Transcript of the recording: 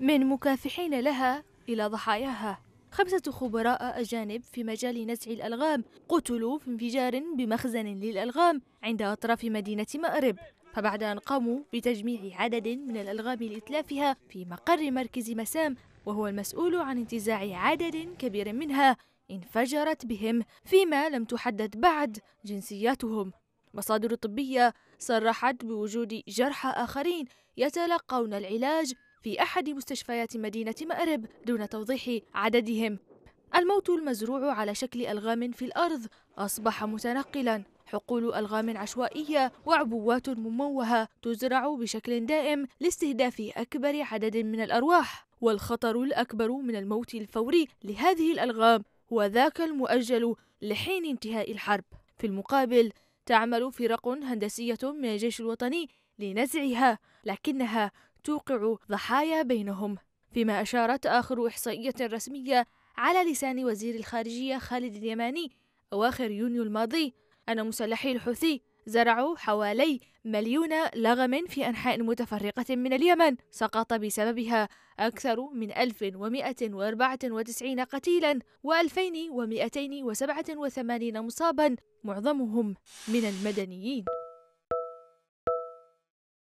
من مكافحين لها إلى ضحاياها خمسة خبراء أجانب في مجال نزع الألغام قتلوا في انفجار بمخزن للألغام عند أطراف مدينة مأرب فبعد أن قاموا بتجميع عدد من الألغام لإتلافها في مقر مركز مسام وهو المسؤول عن انتزاع عدد كبير منها انفجرت بهم فيما لم تحدد بعد جنسياتهم مصادر طبية صرحت بوجود جرحى آخرين يتلقون العلاج في أحد مستشفيات مدينة مأرب دون توضيح عددهم الموت المزروع على شكل ألغام في الأرض أصبح متنقلا حقول ألغام عشوائية وعبوات مموهة تزرع بشكل دائم لاستهداف أكبر عدد من الأرواح والخطر الأكبر من الموت الفوري لهذه الألغام هو ذاك المؤجل لحين انتهاء الحرب في المقابل تعمل فرق هندسية من الجيش الوطني لنزعها لكنها توقع ضحايا بينهم فيما أشارت آخر إحصائية رسمية على لسان وزير الخارجية خالد اليماني أواخر يونيو الماضي أن مسلحي الحوثي زرعوا حوالي مليون لغم في أنحاء متفرقة من اليمن سقط بسببها أكثر من 1194 قتيلا و2287 مصابا معظمهم من المدنيين